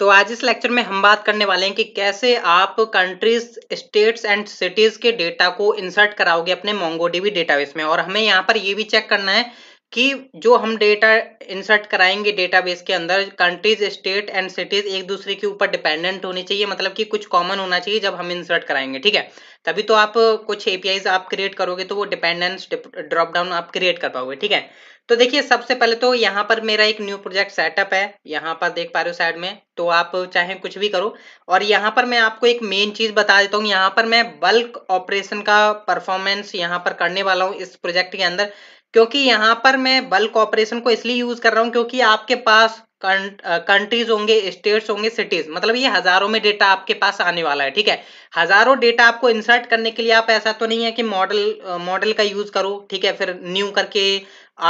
तो आज इस लेक्चर में हम बात करने वाले हैं कि कैसे आप कंट्रीज स्टेट्स एंड सिटीज के डेटा को इंसर्ट कराओगे अपने मोंगोडीबी डेटाबेस में और हमें यहाँ पर ये भी चेक करना है कि जो हम डेटा इंसर्ट कराएंगे डेटाबेस के अंदर कंट्रीज स्टेट एंड सिटीज एक दूसरे के ऊपर डिपेंडेंट होनी चाहिए मतलब कि कुछ कॉमन होना चाहिए जब हम इंसर्ट कराएंगे ठीक है तभी तो आप कुछ एपीआई आप क्रिएट करोगे तो वो डिपेंडेंस ड्रॉप डाउन आप क्रिएट कर पाओगे ठीक है तो देखिए सबसे पहले तो यहाँ पर मेरा एक न्यू प्रोजेक्ट सेटअप है यहाँ पर देख पा रहे हो साइड में तो आप चाहे कुछ भी करो और यहाँ पर मैं आपको एक मेन चीज बता देता हूँ यहाँ पर मैं बल्क ऑपरेशन का परफॉर्मेंस यहाँ पर करने वाला हूँ इस प्रोजेक्ट के अंदर क्योंकि यहाँ पर मैं बल्क ऑपरेशन को इसलिए यूज कर रहा हूँ क्योंकि आपके पास कंट्रीज होंगे स्टेट्स होंगे सिटीज मतलब ये हजारों में डेटा आपके पास आने वाला है ठीक है हजारों डेटा आपको इंसर्ट करने के लिए आप ऐसा तो नहीं है कि मॉडल मॉडल का यूज करो ठीक है फिर न्यू करके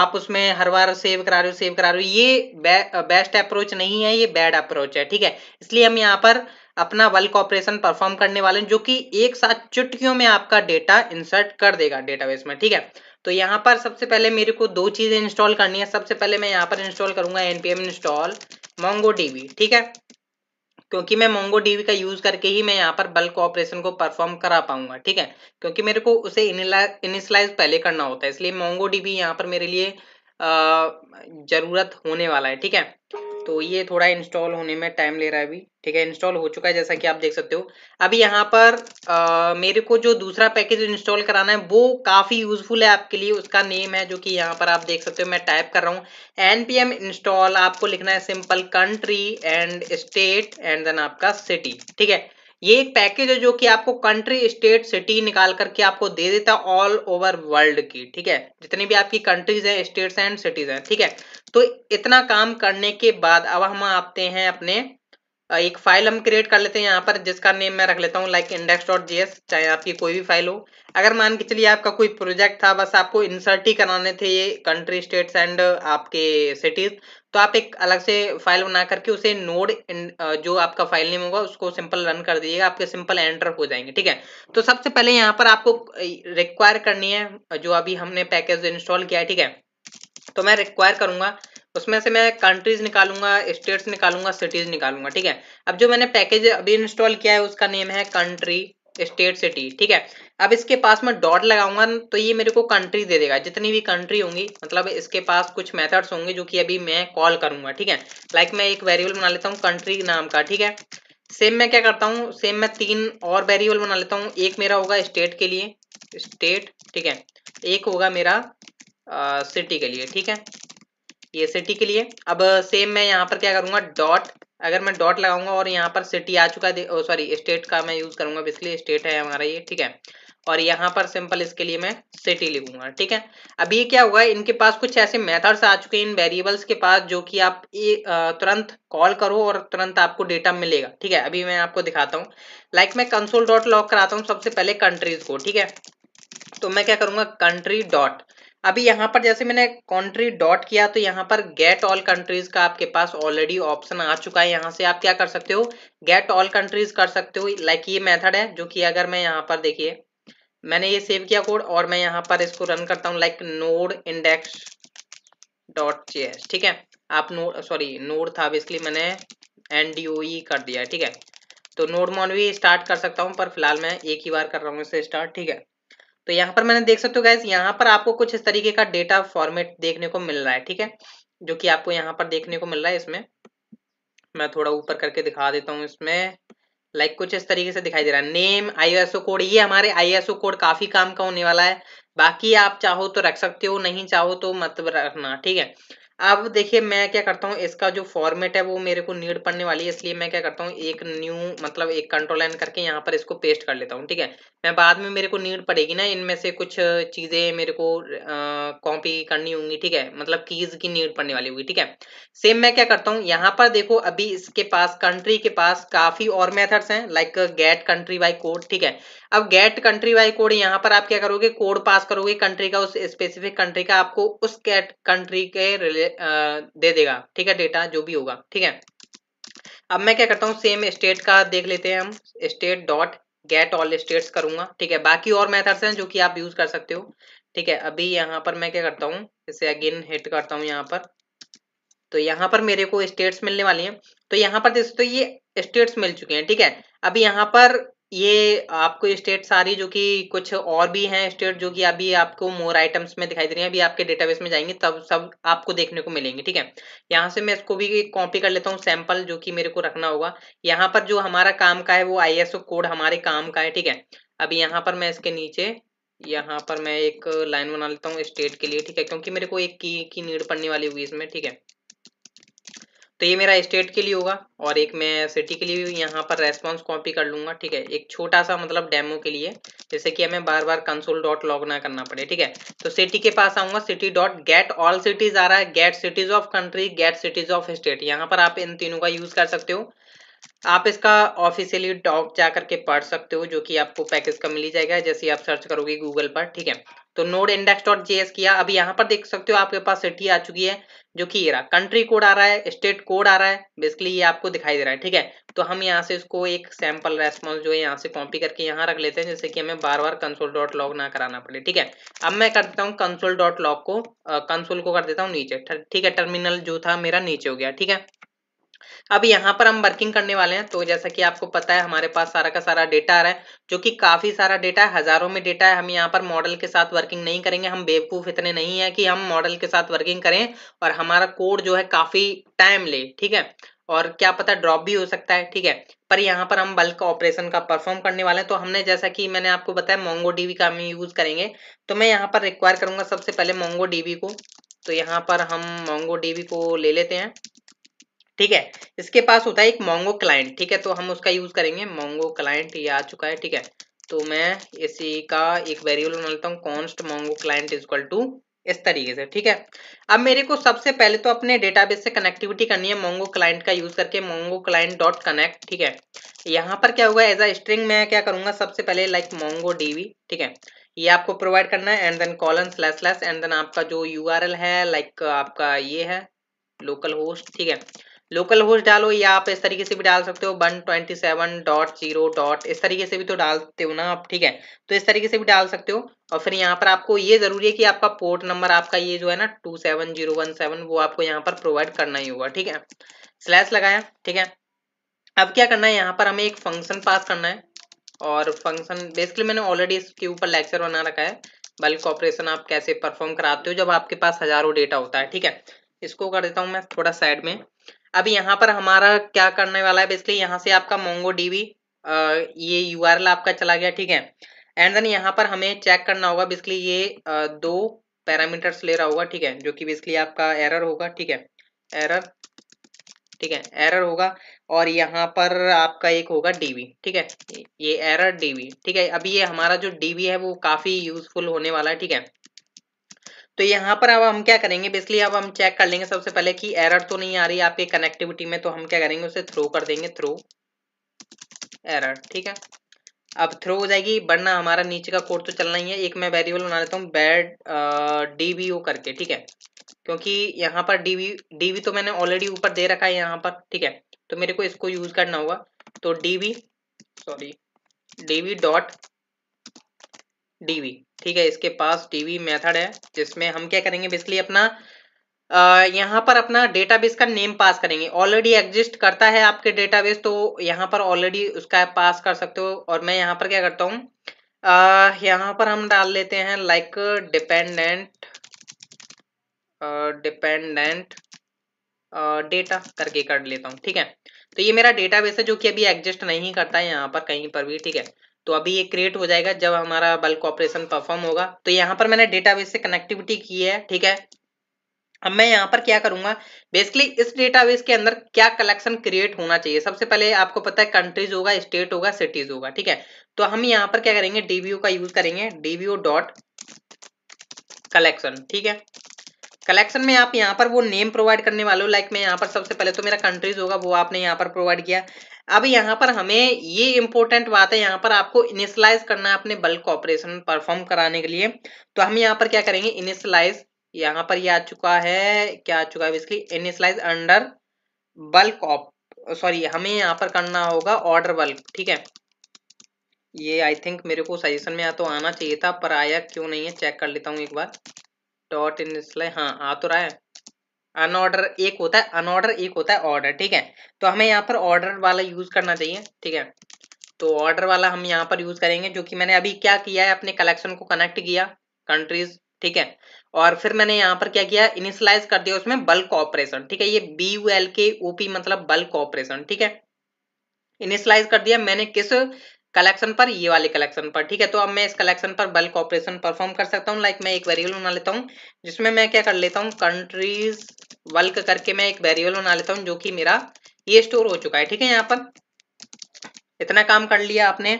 आप उसमें हर बार सेव करा रहे हो सेव करा रहे हो ये बे, बेस्ट अप्रोच नहीं है ये बैड अप्रोच है ठीक है इसलिए हम यहाँ पर अपना बल्क ऑपरेशन परफॉर्म करने वाले हैं जो कि एक साथ चुटकियों में आपका डेटा इंसर्ट कर देगा डेटाबेस में ठीक है तो यहाँ पर सबसे पहले मेरे को दो चीज़ें इंस्टॉल करनी है सबसे पहले मैं यहाँ पर इंस्टॉल करूँगा एन इंस्टॉल मोंगो ठीक है क्योंकि मैं मोंगो डीवी का यूज करके ही मैं यहाँ पर बल्क ऑपरेशन को परफॉर्म करा पाऊंगा ठीक है क्योंकि मेरे को उसे इनिशलाइज पहले करना होता है इसलिए मोंगो डीवी यहाँ पर मेरे लिए ज़रूरत होने वाला है ठीक है तो ये थोड़ा इंस्टॉल होने में टाइम ले रहा है अभी ठीक है इंस्टॉल हो चुका है जैसा कि आप देख सकते हो अभी यहाँ पर आ, मेरे को जो दूसरा पैकेज इंस्टॉल कराना है वो काफ़ी यूजफुल है आपके लिए उसका नेम है जो कि यहाँ पर आप देख सकते हो मैं टाइप कर रहा हूँ एन पी एम इंस्टॉल आपको लिखना है simple country and state and then आपका सिटी ठीक है ये एक पैकेज है जो कि आपको कंट्री स्टेट सिटी निकाल करके आपको दे देता है ऑल ओवर वर्ल्ड की ठीक है जितनी भी आपकी कंट्रीज हैं स्टेट्स एंड सिटीज हैं ठीक है तो इतना काम करने के बाद अब हम आते हैं अपने एक फाइल हम क्रिएट कर लेते हैं यहाँ पर जिसका नेम मैं रख लेता हूँ like index dot G S चाहे आपकी कोई भी फाइल हो अगर मान के चलिए आपका कोई प्रोजेक्ट था बस आपको इंसर्ट ही कराने थे ये कंट्री स्टेट्स एंड आपके सिटीज तो आप एक अलग से फाइल बना करके उसे नोड जो आपका फाइल नेम होगा उसको सिंपल रन कर दीजिएगा आपके सिंपल एंटर हो जाएंगे ठीक है तो सबसे पहले यहाँ पर आपको रिक्वायर करनी है जो अभी हमने पैकेज इंस्टॉल किया है ठीक है तो मैं रिक्वायर करूंगा उसमें से मैं कंट्रीज निकालूंगा स्टेट्स निकालूंगा सिटीज निकालूंगा ठीक है अब जो मैंने पैकेज अभी इंस्टॉल किया है उसका नेम है कंट्री स्टेट सिटी ठीक है अब इसके पास मैं डॉट लगाऊंगा तो ये मेरे को कंट्री दे देगा जितनी भी कंट्री होंगी मतलब इसके पास कुछ मेथड्स होंगे जो कि अभी मैं कॉल करूंगा ठीक है लाइक मैं एक वेरिएबल बना लेता हूँ कंट्री नाम का ठीक है सेम मैं क्या करता हूँ सेम मैं तीन और वेरिएबल बना लेता हूँ एक मेरा होगा स्टेट के लिए स्टेट ठीक है एक होगा मेरा सिटी के लिए ठीक है ये सिटी के लिए अब सेम मैं यहाँ पर क्या करूंगा डॉट अगर मैं डॉट लगाऊंगा और यहाँ पर सिटी आ चुका है सॉरी स्टेट का मैं यूज करूंगा इसलिए स्टेट है हमारा ये ठीक है और यहाँ पर सिंपल इसके लिए मैं सिटी लिखूंगा ठीक है अभी क्या हुआ इनके पास कुछ ऐसे मेथड्स आ चुके हैं इन वेरिएबल्स के पास जो कि आप ए, तुरंत कॉल करो और तुरंत आपको डेटा मिलेगा ठीक है अभी मैं आपको दिखाता हूँ लाइक मैं कंसोल डॉट लॉक कराता हूँ सबसे पहले कंट्रीज को ठीक है तो मैं क्या करूंगा कंट्री डॉट अभी यहाँ पर जैसे मैंने कंट्री डॉट किया तो यहाँ पर गेट ऑल कंट्रीज का आपके पास ऑलरेडी ऑप्शन आ चुका है यहाँ से आप क्या कर सकते हो गेट ऑल कंट्रीज कर सकते हो लाइक ये मेथड है जो कि अगर मैं यहाँ पर देखिए मैंने ये सेव किया कोड और मैं यहाँ पर इसको रन करता हूँ like node index dot JS ठीक है आप नोड सॉरी नोड था इसलिए मैंने एन e कर दिया ठीक है तो नोड मॉन भी स्टार्ट कर सकता हूँ पर फिलहाल मैं एक ही बार कर रहा हूँ इससे स्टार्ट ठीक है तो यहाँ पर मैंने देख सकते हो गैस यहाँ पर आपको कुछ इस तरीके का डेटा फॉर्मेट देखने को मिल रहा है ठीक है जो कि आपको यहाँ पर देखने को मिल रहा है इसमें मैं थोड़ा ऊपर करके दिखा देता हूँ इसमें लाइक कुछ इस तरीके से दिखाई दे रहा है नेम आईएसओ कोड ये हमारे आईएसओ कोड काफी काम का होने वाला है बाकी आप चाहो तो रख सकते हो नहीं चाहो तो मत रखना ठीक है अब देखिए मैं क्या करता हूँ इसका जो फॉर्मेट है वो मेरे को नीड पड़ने वाली है इसलिए मैं क्या करता हूँ एक न्यू मतलब एक कंट्रोल एन करके यहाँ पर इसको पेस्ट कर लेता हूँ ठीक है मैं बाद में मेरे को नीड पड़ेगी ना इनमें से कुछ चीज़ें मेरे को कॉपी करनी होंगी ठीक है मतलब कीज की नीड पड़ने वाली होगी ठीक है सेम मैं क्या करता हूँ यहाँ पर देखो अभी इसके पास कंट्री के पास काफ़ी और मेथड्स हैं like get country by code ठीक है अब गेट कंट्री बाई कोड यहाँ पर आप क्या करोगे कोड पास करोगे कंट्री का उस स्पेसिफिक कंट्री का आपको उस गेट कंट्री के दे देगा ठीक है डेटा जो भी होगा ठीक है अब मैं क्या करता हूँ सेम स्टेट का देख लेते हैं हम state dot get all states करूंगा ठीक है बाकी और मेथड्स हैं जो कि आप यूज कर सकते हो ठीक है अभी यहाँ पर मैं क्या करता हूँ इसे अगेन हिट करता हूँ यहाँ पर तो यहाँ पर मेरे को स्टेट्स मिलने वाली हैं तो यहाँ पर देख सकते हो ये स्टेट्स मिल चुके हैं ठीक है अभी यहाँ पर ये आपको ये स्टेट सारी जो कि कुछ और भी हैं स्टेट जो कि अभी आपको मोर आइटम्स में दिखाई दे रही हैं अभी आपके डेटाबेस में जाएंगे तब सब आपको देखने को मिलेंगे ठीक है यहाँ से मैं इसको भी कॉपी कर लेता हूँ सैंपल जो कि मेरे को रखना होगा यहाँ पर जो हमारा काम का है वो आई कोड हमारे काम का है ठीक है अभी यहाँ पर मैं इसके नीचे यहाँ पर मैं एक लाइन बना लेता हूँ स्टेट के लिए ठीक है क्योंकि मेरे को एक की की नीड पड़ने वाली हुई इसमें ठीक है तो ये मेरा स्टेट के लिए होगा और एक मैं सिटी के लिए यहाँ पर रेस्पॉन्स कॉपी कर लूंगा ठीक है एक छोटा सा मतलब डेमो के लिए जैसे कि हमें बार बार कंसोल डॉट लॉग ना करना पड़े ठीक है तो सिटी के पास आऊंगा city dot get all cities आ रहा है get cities of country get cities of state यहाँ पर आप इन तीनों का यूज़ कर सकते हो आप इसका ऑफिशियली डॉक जा करके पढ़ सकते हो जो कि आपको पैकेज का मिल जाएगा जैसे आप सर्च करोगे गूगल पर ठीक है तो नोड इंडेक्स डॉट जेएस किया अभी यहाँ पर देख सकते हो आपके पास सिटी आ चुकी है जो कि ये रहा कंट्री कोड आ रहा है स्टेट कोड आ रहा है बेसिकली ये आपको दिखाई दे रहा है ठीक है तो हम यहाँ से इसको एक सैम्पल रेस्पॉन्स जो है यहाँ से कॉपी करके यहाँ रख लेते हैं जैसे कि हमें बार बार कंसोल डॉट लॉग ना कराना पड़े ठीक है अब मैं कर देता हूँ कंसोल डॉट लॉग को कंसोल को कर देता हूँ नीचे ठीक है टर्मिनल जो था मेरा नीचे हो गया ठीक है अब यहाँ पर हम वर्किंग करने वाले हैं तो जैसा कि आपको पता है हमारे पास सारा का सारा डेटा आ रहा है जो कि काफ़ी सारा डेटा है हज़ारों में डेटा है हम यहाँ पर मॉडल के साथ वर्किंग नहीं करेंगे हम बेवकूफ़ इतने नहीं है कि हम मॉडल के साथ वर्किंग करें और हमारा कोड जो है काफ़ी टाइम ले ठीक है और क्या पता ड्रॉप भी हो सकता है ठीक है पर यहाँ पर हम बल्क ऑपरेशन का परफॉर्म करने वाले हैं तो हमने जैसा कि मैंने आपको बताया मोंगो डीवी का हम यूज़ करेंगे तो मैं यहाँ पर रिक्वायर करूंगा सबसे पहले मोंगो डीवी को तो यहाँ पर हम मोंगो डीवी को ले लेते हैं ठीक है इसके पास होता है एक मोंगो क्लाइंट ठीक है तो हम उसका यूज करेंगे मोंगो क्लाइंट ये आ चुका है ठीक है तो मैं इसी का एक वेरिएबल बना लेता हूँ const Mongo client is equal to इस तरीके से ठीक है अब मेरे को सबसे पहले तो अपने डेटाबेस से कनेक्टिविटी करनी है मोंगो क्लाइंट का यूज करके मोंगो क्लाइंट डॉट कनेक्ट ठीक है यहाँ पर क्या होगा एज अ स्ट्रिंग मैं क्या करूंगा सबसे पहले लाइक मोंगो डीवी ठीक है ये आपको प्रोवाइड करना है and then colon slash slash and then आपका जो यू है लाइक आपका ये है लोकल होस्ट ठीक है लोकल होस्ट डालो या आप इस तरीके से भी डाल सकते हो one twenty seven dot zero dot इस तरीके से भी तो डालते हो ना आप ठीक है तो इस तरीके से भी डाल सकते हो और फिर यहाँ पर आपको ये जरूरी है कि आपका पोर्ट नंबर आपका ये जो है ना two seven zero one seven वो आपको यहाँ पर प्रोवाइड करना ही होगा ठीक है स्लैश लगाया ठीक है अब क्या करना है यहाँ पर हमें एक फंक्शन पास करना है और फंक्शन बेसिकली मैंने ऑलरेडी इसके ऊपर लेक्चर बना रखा है बल्क ऑपरेशन आप कैसे परफॉर्म कराते हो जब आपके पास हजारों डेटा होता है ठीक है इसको कर देता हूँ मैं थोड़ा साइड में अब यहाँ पर हमारा क्या करने वाला है बेसिकली यहाँ से आपका मोंगो डीवी ये यू आपका चला गया ठीक है एंड देन यहाँ पर हमें चेक करना होगा बेसिकली ये आ, दो पैरामीटर्स ले रहा होगा ठीक है जो कि बेसिकली आपका एरर होगा ठीक है एरर ठीक है एरर होगा और यहाँ पर आपका एक होगा डीवी ठीक है ये एरर डीवी ठीक है अभी ये हमारा जो डीवी है वो काफ़ी यूजफुल होने वाला है ठीक है तो यहाँ पर अब हम क्या करेंगे बेसिकली अब हम चेक कर लेंगे सबसे पहले कि एरर तो नहीं आ रही आपके कनेक्टिविटी में तो हम क्या करेंगे उसे थ्रो कर देंगे थ्रो एरर ठीक है अब थ्रो हो जाएगी वरना हमारा नीचे का कोड तो चलना ही है एक मैं वेरिएबल बना लेता हूँ बैड डी करके ठीक है क्योंकि यहाँ पर डी वी तो मैंने ऑलरेडी ऊपर दे रखा है यहाँ पर ठीक है तो मेरे को इसको यूज करना होगा तो D sorry D dot D ठीक है इसके पास टीवी मेथड है जिसमें हम क्या करेंगे बेसिकली अपना आ, यहाँ पर अपना डेटाबेस का नेम पास करेंगे ऑलरेडी एग्जिस्ट करता है आपके डेटाबेस तो यहाँ पर ऑलरेडी उसका पास कर सकते हो और मैं यहाँ पर क्या करता हूँ यहाँ पर हम डाल लेते हैं लाइक डिपेंडेंट डिपेंडेंट डेटा करके कर लेता हूँ ठीक है तो ये मेरा डेटाबेस है जो कि अभी एग्जिस्ट नहीं करता है यहाँ पर कहीं पर भी ठीक है तो अभी ये क्रिएट हो जाएगा जब हमारा बल्क ऑपरेशन परफॉर्म होगा तो यहाँ पर मैंने डेटाबेस से कनेक्टिविटी की है ठीक है अब मैं यहाँ पर क्या करूंगा बेसिकली इस डेटाबेस के अंदर क्या कलेक्शन क्रिएट होना चाहिए सबसे पहले आपको पता है कंट्रीज होगा स्टेट होगा सिटीज होगा ठीक है तो हम यहाँ पर क्या करेंगे डीबीओ का यूज करेंगे डीबीओ डॉट कलेक्शन ठीक है कलेक्शन में आप यहाँ पर वो नेम प्रोवाइड करने वाले हो लाइक मैं यहाँ पर सबसे पहले तो मेरा कंट्रीज होगा वो आपने यहाँ पर प्रोवाइड किया अब यहाँ पर हमें ये इंपॉर्टेंट बात है यहाँ पर आपको इनिशलाइज करना है अपने बल्क ऑपरेशन परफॉर्म कराने के लिए तो हम यहाँ पर क्या करेंगे इनिशलाइज यहाँ पर ये आ चुका है क्या आ चुका है इसकी initialize under bulk op sorry हमें यहाँ पर करना होगा ऑर्डर बल्क ठीक है ये आई थिंक मेरे को सजेशन में या तो आना चाहिए था पर आया क्यों नहीं है चेक कर लेता हूँ एक बार डॉट इन स्लैश हाँ आ तो रहा है अनऑर्डर एक होता है अनऑर्डर एक होता है ऑर्डर ठीक है तो हमें यहाँ पर ऑर्डर वाला यूज करना चाहिए ठीक है तो ऑर्डर वाला हम यहाँ पर यूज करेंगे जो कि मैंने अभी क्या किया है अपने कलेक्शन को कनेक्ट किया कंट्रीज ठीक है और फिर मैंने यहाँ पर क्या किया इनिशलाइज कर दिया उसमें बल्क ऑपरेशन ठीक है ये B U L K O मतलब बल्क ऑपरेशन ठीक है इनिशलाइज कर दिया मैंने किस कलेक्शन पर ये वाले कलेक्शन पर ठीक है तो अब मैं इस कलेक्शन पर बल्क ऑपरेशन परफॉर्म कर सकता हूँ लाइक मैं एक वेरिएबल बना लेता हूँ जिसमें मैं क्या कर लेता हूँ कंट्रीज बल्क करके मैं एक वेरिएबल बना लेता हूँ जो कि मेरा ये स्टोर हो चुका है ठीक है यहाँ पर इतना काम कर लिया आपने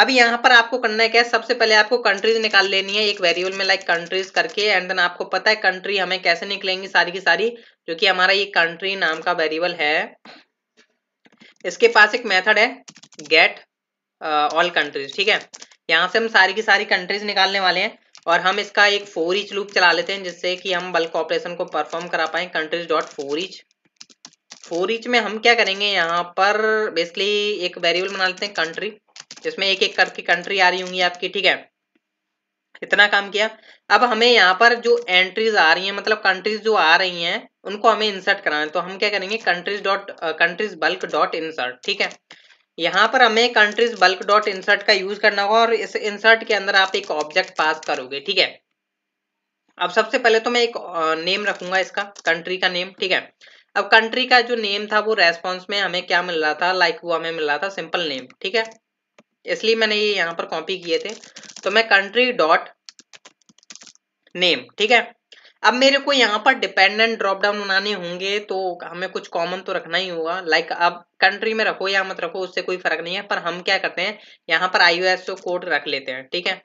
अब यहाँ पर आपको करना है क्या सबसे पहले आपको कंट्रीज निकाल लेनी है एक वेरिएबल में लाइक कंट्रीज करके एंड देन आपको पता है कंट्री हमें कैसे निकलेंगी सारी की सारी जो कि हमारा ये कंट्री नाम का वेरिएबल है इसके पास एक मेथड है गेट ऑल कंट्रीज ठीक है यहाँ से हम सारी की सारी कंट्रीज निकालने वाले हैं और हम इसका एक फोर ईच लूप चला लेते हैं जिससे कि हम बल्क ऑपरेशन को परफॉर्म करा पाए countries dot for each for each में हम क्या करेंगे यहाँ पर बेसिकली एक वेरिएबल बना लेते हैं कंट्री जिसमें एक एक करके कंट्री आ रही होंगी आपकी ठीक है इतना काम किया अब हमें यहाँ पर जो एंट्रीज आ रही हैं मतलब कंट्रीज जो आ रही हैं उनको हमें इंसर्ट कराना है तो हम क्या करेंगे countries dot countries bulk dot insert ठीक है यहाँ पर हमें कंट्रीज बल्क डॉट इंसर्ट का यूज करना होगा और इस इंसर्ट के अंदर आप एक ऑब्जेक्ट पास करोगे ठीक है अब सबसे पहले तो मैं एक नेम रखूंगा इसका कंट्री का नेम ठीक है अब कंट्री का जो नेम था वो रेस्पॉन्स में हमें क्या मिल रहा था लाइक like वो हमें मिल रहा था सिंपल नेम ठीक है इसलिए मैंने ये यहाँ पर कॉपी किए थे तो मैं कंट्री डॉट नेम ठीक है अब मेरे को यहाँ पर डिपेंडेंट ड्रॉप डाउन बनाने होंगे तो हमें कुछ कॉमन तो रखना ही होगा लाइक अब कंट्री में रखो या मत रखो उससे कोई फर्क नहीं है पर हम क्या करते हैं यहाँ पर आईओएसओ कोड तो रख लेते हैं ठीक है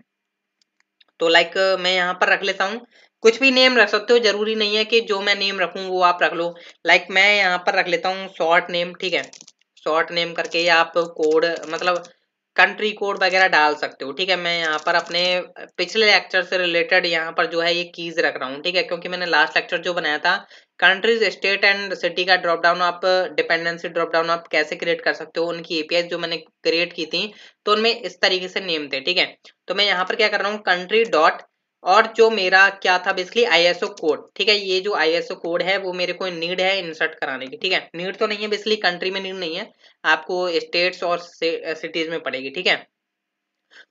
तो लाइक मैं यहाँ पर रख लेता हूँ कुछ भी नेम रख सकते हो जरूरी नहीं है कि जो मैं नेम रखूँ वो आप रख लो लाइक मैं यहाँ पर रख लेता हूँ शॉर्ट नेम ठीक है शॉर्ट नेम करके आप कोड मतलब कंट्री कोड वगैरह डाल सकते हो ठीक है मैं यहाँ पर अपने पिछले लेक्चर से रिलेटेड यहाँ पर जो है ये कीज रख रहा हूँ ठीक है क्योंकि मैंने लास्ट लेक्चर जो बनाया था कंट्रीज स्टेट एंड सिटी का ड्रॉप डाउन आप डिपेंडेंसी ड्रॉप डाउन आप कैसे क्रिएट कर सकते हो उनकी एपीआई जो मैंने क्रिएट की थी तो उनमें इस तरीके से नेम थे ठीक है तो मैं यहाँ पर क्या कर रहा हूँ कंट्री डॉट और जो मेरा क्या था बेसिकली आईएसओ कोड ठीक है ये जो आईएसओ कोड है वो मेरे को नीड है इंसर्ट कराने की ठीक है नीड तो नहीं है बेसिकली कंट्री में नीड नहीं है आपको स्टेट्स और सिटीज में पड़ेगी ठीक है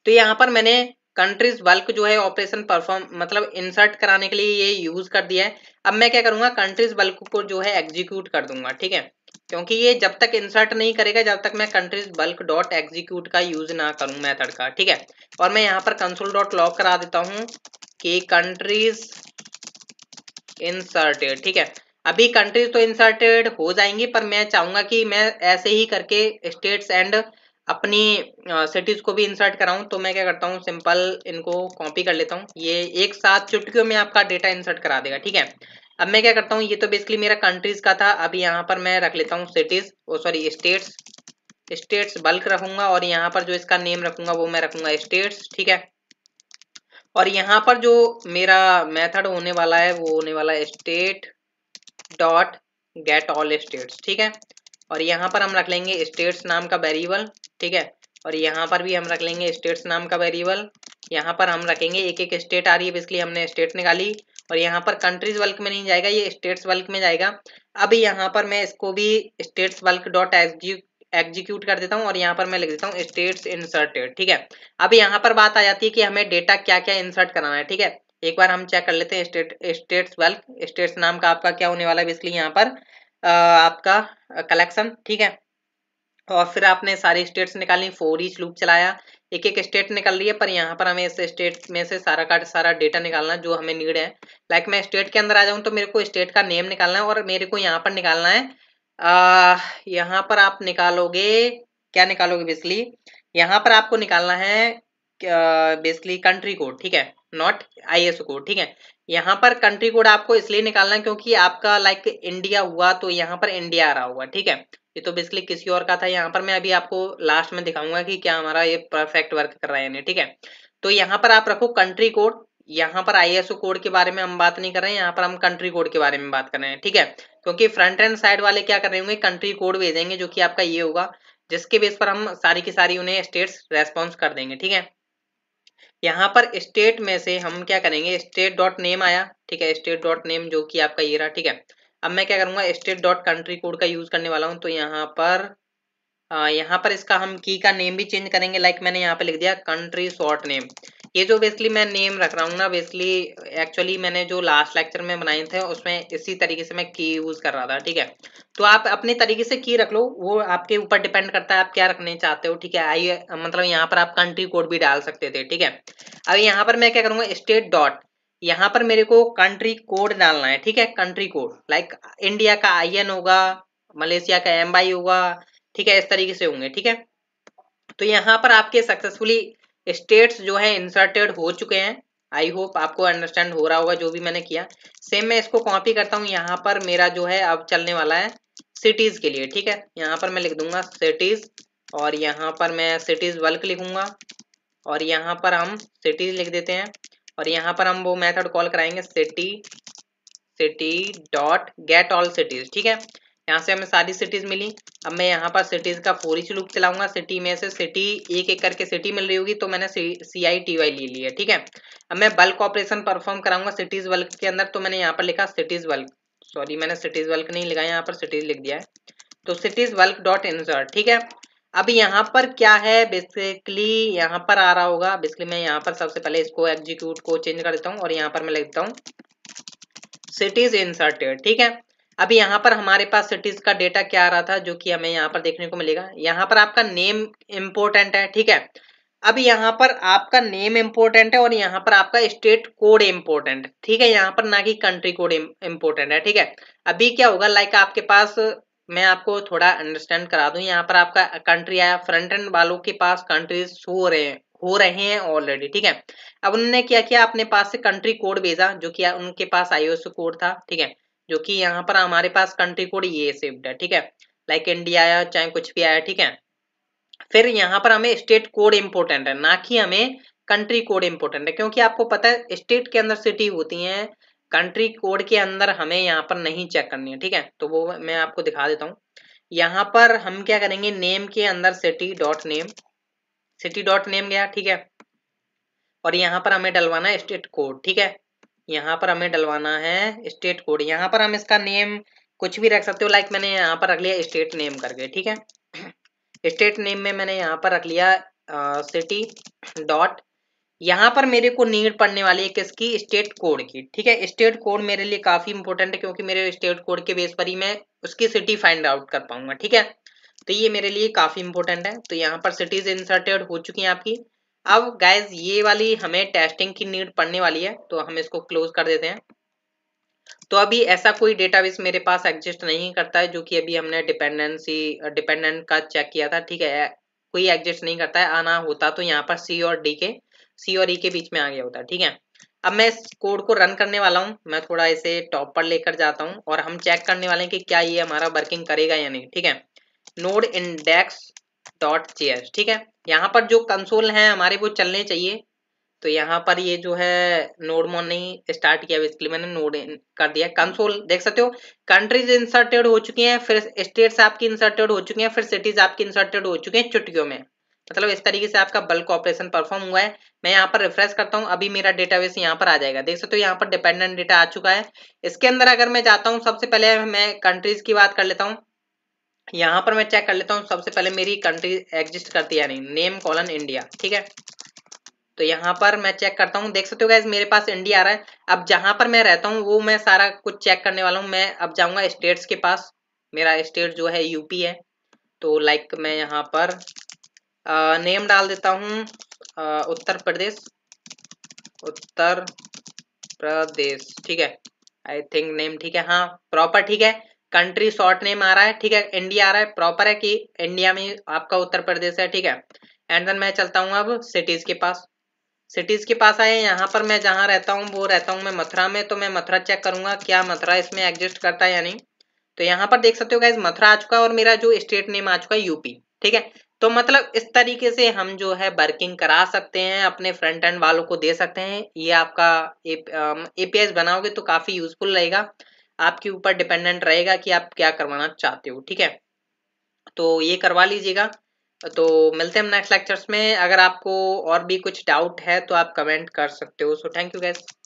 तो यहाँ पर मैंने कंट्रीज बल्क जो है ऑपरेशन परफॉर्म मतलब इंसर्ट कराने के लिए ये यूज कर दिया है अब मैं क्या करूंगा कंट्रीज बल्क को जो है एग्जीक्यूट कर दूंगा ठीक है क्योंकि ये जब तक इंसर्ट नहीं करेगा जब तक मैं कंट्रीज बल्क डॉट एग्जीक्यूट का यूज ना करूं मेथड का ठीक है और मैं यहाँ पर कंसोल डॉट लॉक करा देता हूँ कि कंट्रीज इंसर्टेड ठीक है अभी कंट्रीज तो इंसर्टेड हो जाएंगी पर मैं चाहूंगा कि मैं ऐसे ही करके स्टेट्स एंड अपनी सिटीज को भी इंसर्ट कराऊं तो मैं क्या करता हूं सिंपल इनको कॉपी कर लेता हूं ये एक साथ चुटकियों में आपका डेटा इंसर्ट करा देगा ठीक है अब मैं क्या करता हूँ ये तो बेसिकली मेरा कंट्रीज का था अब यहाँ पर मैं रख लेता हूँ cities oh sorry states states bulk रखूंगा और यहाँ पर जो इसका नेम रखूंगा वो मैं रखूंगा स्टेट्स ठीक है और यहाँ पर जो मेरा मेथड होने वाला है वो होने वाला है state dot get all states ठीक है और यहाँ पर हम रख लेंगे स्टेट्स नाम का वेरिएबल ठीक है और यहाँ पर भी हम रख लेंगे स्टेट्स नाम का वेरिएबल यहाँ पर हम रखेंगे एक एक स्टेट आ रही है इसलिए हमने स्टेट निकाली और यहाँ पर कंट्रीज वर्क में नहीं जाएगा ये स्टेट्स वर्क में जाएगा अब यहाँ पर मैं इसको भी states work dot S execute कर देता हूँ और यहाँ पर मैं लिख देता हूँ स्टेट्स इंसर्टेड ठीक है अब यहाँ पर बात आ जाती है कि हमें डेटा क्या क्या इंसर्ट कराना है ठीक है एक बार हम चेक कर लेते हैं स्टेट स्टेट्स वेल्थ स्टेट्स नाम का आपका क्या होने वाला है इसलिए यहाँ पर आपका कलेक्शन ठीक है और फिर आपने सारी स्टेट्स निकाली फोर ईच लूप चलाया एक एक स्टेट निकल रही है पर यहाँ पर हमें इस स्टेट में से सारा का सारा डेटा निकालना जो हमें नीड है लाइक मैं स्टेट के अंदर आ जाऊँ तो मेरे को स्टेट का नेम निकालना है और मेरे को यहाँ पर निकालना है यहाँ पर आप निकालोगे क्या निकालोगे बेसिकली यहाँ पर आपको निकालना है बेसिकली कंट्री कोड ठीक है नॉट एस कोड ठीक है यहाँ पर कंट्री कोड आपको इसलिए निकालना है क्योंकि आपका लाइक इंडिया हुआ तो यहाँ पर इंडिया आ रहा होगा ठीक है ये तो बेसिकली किसी और का था यहाँ पर मैं अभी आपको लास्ट में दिखाऊंगा कि क्या हमारा ये परफेक्ट वर्क कर रहा है ठीक है तो यहाँ पर आप रखो कंट्री कोड यहाँ पर आईएसओ कोड के बारे में हम बात नहीं कर रहे हैं यहाँ पर हम कंट्री कोड के बारे में बात कर रहे हैं ठीक है क्योंकि फ्रंट एंड साइड वाले क्या कर रहे होंगे कंट्री कोड भेजेंगे जो कि आपका ये होगा जिसके बेस पर हम सारी की सारी उन्हें स्टेट्स रेस्पॉन्स कर देंगे ठीक है यहाँ पर स्टेट में से हम क्या करेंगे स्टेट डॉट नेम आया ठीक है स्टेट डॉट नेम जो कि आपका ये रहा ठीक है अब मैं क्या करूंगा स्टेट डॉट कंट्री कोड का यूज़ करने वाला हूँ तो यहाँ पर यहाँ पर इसका हम की का नेम भी चेंज करेंगे लाइक मैंने यहाँ पे लिख दिया कंट्री शॉर्ट नेम ये जो बेसिकली मैं नेम रख रहा हूँ ना बेसिकली एक्चुअली मैंने जो लास्ट लेक्चर में बनाए थे उसमें इसी तरीके से मैं की यूज़ कर रहा था ठीक है तो आप अपने तरीके से की रख लो वो आपके ऊपर डिपेंड करता है आप क्या रखने चाहते हो ठीक है आई मतलब यहाँ पर आप कंट्री कोड भी डाल सकते थे ठीक है अब यहाँ पर मैं क्या करूंगा स्टेट डॉट यहाँ पर मेरे को कंट्री कोड डालना है ठीक है कंट्री कोड लाइक इंडिया का आई एन होगा मलेशिया का एम होगा ठीक है इस तरीके से होंगे ठीक है तो यहाँ पर आपके सक्सेसफुली स्टेट्स जो है इंसर्टेड हो चुके हैं आई होप आपको अंडरस्टैंड हो रहा होगा जो भी मैंने किया सेम मैं इसको कॉपी करता हूँ यहाँ पर मेरा जो है अब चलने वाला है सिटीज के लिए ठीक है यहाँ पर मैं लिख दूंगा सिटीज और यहाँ पर मैं सिटीज वर्क लिखूंगा और यहाँ पर हम सिटीज लिख देते हैं और यहाँ पर हम वो मेथड कॉल कराएंगे city city dot get all cities ठीक है यहाँ से हमें सारी सिटीज मिली अब मैं यहाँ पर सिटीज का फोर लुक चलाऊंगा सिटी में से सिटी एक एक करके सिटी मिल रही होगी तो मैंने सी आई टी वाई ले ली है ठीक है अब मैं बल्क ऑपरेशन परफॉर्म कराऊंगा सिटीज वर्क के अंदर तो मैंने यहाँ पर लिखा सिटीज वर्क सॉरी मैंने सिटीज वर्क नहीं लिखा यहाँ पर सिटीज लिख दिया है तो सिटीज वर्क डॉट इंसर्ट ठीक है अब यहाँ पर क्या है बेसिकली यहाँ पर आ रहा होगा बेसिकली मैं यहाँ पर सबसे पहले इसको एग्जीक्यूट को चेंज कर देता हूँ और यहाँ पर मैं लिखता हूँ सिटीज इंसर्टेड ठीक है अभी यहाँ पर हमारे पास सिटीज का डेटा क्या आ रहा था जो कि हमें यहाँ पर देखने को मिलेगा यहाँ पर आपका नेम इम्पोर्टेंट है ठीक है अब यहाँ पर आपका नेम इम्पोर्टेंट है और यहाँ पर आपका स्टेट कोड इम्पोर्टेंट ठीक है यहाँ पर ना कि कंट्री कोड इम्पोर्टेंट है ठीक है अभी क्या होगा लाइक आपके पास मैं आपको थोड़ा अंडरस्टैंड करा दू यहाँ पर आपका कंट्री आया फ्रंट एंड वालों के पास कंट्रीज हो रहे हैं हो रहे हैं ऑलरेडी ठीक है अब उन्होंने क्या किया अपने पास से कंट्री कोड भेजा जो कि उनके पास आईओएस कोड था ठीक है जो कि यहाँ पर हमारे पास कंट्री कोड ये सेव्ड है ठीक है लाइक इंडिया आया चाहे कुछ भी आया ठीक है फिर यहाँ पर हमें स्टेट कोड इम्पोर्टेंट है ना कि हमें कंट्री कोड इम्पोर्टेंट है क्योंकि आपको पता है स्टेट के अंदर सिटी होती है कंट्री कोड के अंदर हमें यहाँ पर नहीं चेक करनी है ठीक है तो वो मैं आपको दिखा देता हूँ यहाँ पर हम क्या करेंगे नेम के अंदर city dot name city dot name गया ठीक है और यहाँ पर हमें डलवाना है स्टेट कोड ठीक है यहाँ पर हमें डलवाना है स्टेट कोड यहाँ पर हम इसका नेम कुछ भी रख सकते हो लाइक मैंने यहाँ पर रख लिया स्टेट नेम करके ठीक है स्टेट नेम में मैंने यहाँ पर रख लिया सिटी डॉट यहाँ पर मेरे को नीड पड़ने वाली है किसकी स्टेट कोड की ठीक है स्टेट कोड मेरे लिए काफ़ी इंपॉर्टेंट है क्योंकि मेरे स्टेट कोड के बेस पर ही मैं उसकी सिटी फाइंड आउट कर पाऊंगा ठीक है तो ये मेरे लिए काफ़ी इंपॉर्टेंट है तो यहाँ पर सिटीज इंसर्टेड हो चुकी हैं आपकी अब गाइज ये वाली हमें टेस्टिंग की नीड पड़ने वाली है तो हम इसको क्लोज कर देते हैं तो अभी ऐसा कोई डेटाबेस मेरे पास एग्जिस्ट नहीं करता है जो कि अभी हमने डिपेंडेंसी डिपेंडेंट का चेक किया था ठीक है कोई एग्जिस्ट नहीं करता है आना होता तो यहाँ पर सी और डी के सी और ई e के बीच में आ गया होता ठीक है अब मैं इस कोड को रन करने वाला हूँ मैं थोड़ा इसे टॉप पर लेकर जाता हूँ और हम चेक करने वाले हैं कि क्या ये हमारा वर्किंग करेगा या नहीं ठीक है नोड इंडेक्स डॉट चेयर ठीक है यहाँ पर जो कंसोल हैं हमारे वो चलने चाहिए तो यहाँ पर ये जो है नोड मोन नहीं स्टार्ट किया इसके लिए मैंने नोड कर दिया कंसोल देख सकते हो कंट्रीज इंसर्टेड हो चुकी हैं फिर स्टेट्स आपकी इंसर्टेड हो चुकी हैं फिर सिटीज आपकी इंसर्टेड हो चुकी हैं चुटकियों में मतलब इस तरीके से आपका बल्क ऑपरेशन परफॉर्म हुआ है मैं यहाँ पर रिफ्रेश करता हूँ अभी मेरा डेटाबेस यहाँ पर आ जाएगा देख सकते हो यहाँ पर डिपेंडेंट डेटा आ चुका है इसके अंदर अगर मैं जाता हूँ सबसे पहले मैं कंट्रीज की बात कर लेता हूँ यहाँ पर मैं चेक कर लेता हूँ सबसे पहले मेरी कंट्री एग्जिस्ट करती है नहीं नेम कॉलन इंडिया ठीक है तो यहाँ पर मैं चेक करता हूँ देख सकते हो गैस मेरे पास इंडिया आ रहा है अब जहां पर मैं रहता हूँ वो मैं सारा कुछ चेक करने वाला हूँ मैं अब जाऊंगा स्टेट्स के पास मेरा स्टेट जो है यूपी है तो लाइक मैं यहाँ पर आ, नेम डाल देता हूँ उत्तर प्रदेश उत्तर प्रदेश ठीक है आई थिंक नेम ठीक है हाँ प्रॉपर ठीक है कंट्री शॉर्ट नेम आ रहा है ठीक है इंडिया आ रहा है प्रॉपर है कि इंडिया में आपका उत्तर प्रदेश है ठीक है एंड देन मैं चलता हूँ अब सिटीज के पास सिटीज के पास आए यहाँ पर मैं जहाँ रहता हूँ वो रहता हूँ मैं मथुरा में तो मैं मथुरा चेक करूंगा क्या मथुरा इसमें एग्जिस्ट करता है या नहीं तो यहाँ पर देख सकते हो गाइज मथुरा आ चुका है और मेरा जो स्टेट नेम आ चुका है यूपी ठीक है तो मतलब इस तरीके से हम जो है वर्किंग करा सकते हैं अपने फ्रंट एंड वालों को दे सकते हैं ये आपका एपीआई बनाओगे तो काफी यूजफुल रहेगा आपके ऊपर डिपेंडेंट रहेगा कि आप क्या करवाना चाहते हो ठीक है तो ये करवा लीजिएगा तो मिलते हैं हम नेक्स्ट लेक्चर्स में अगर आपको और भी कुछ डाउट है तो आप कमेंट कर सकते हो सो थैंक यू गैस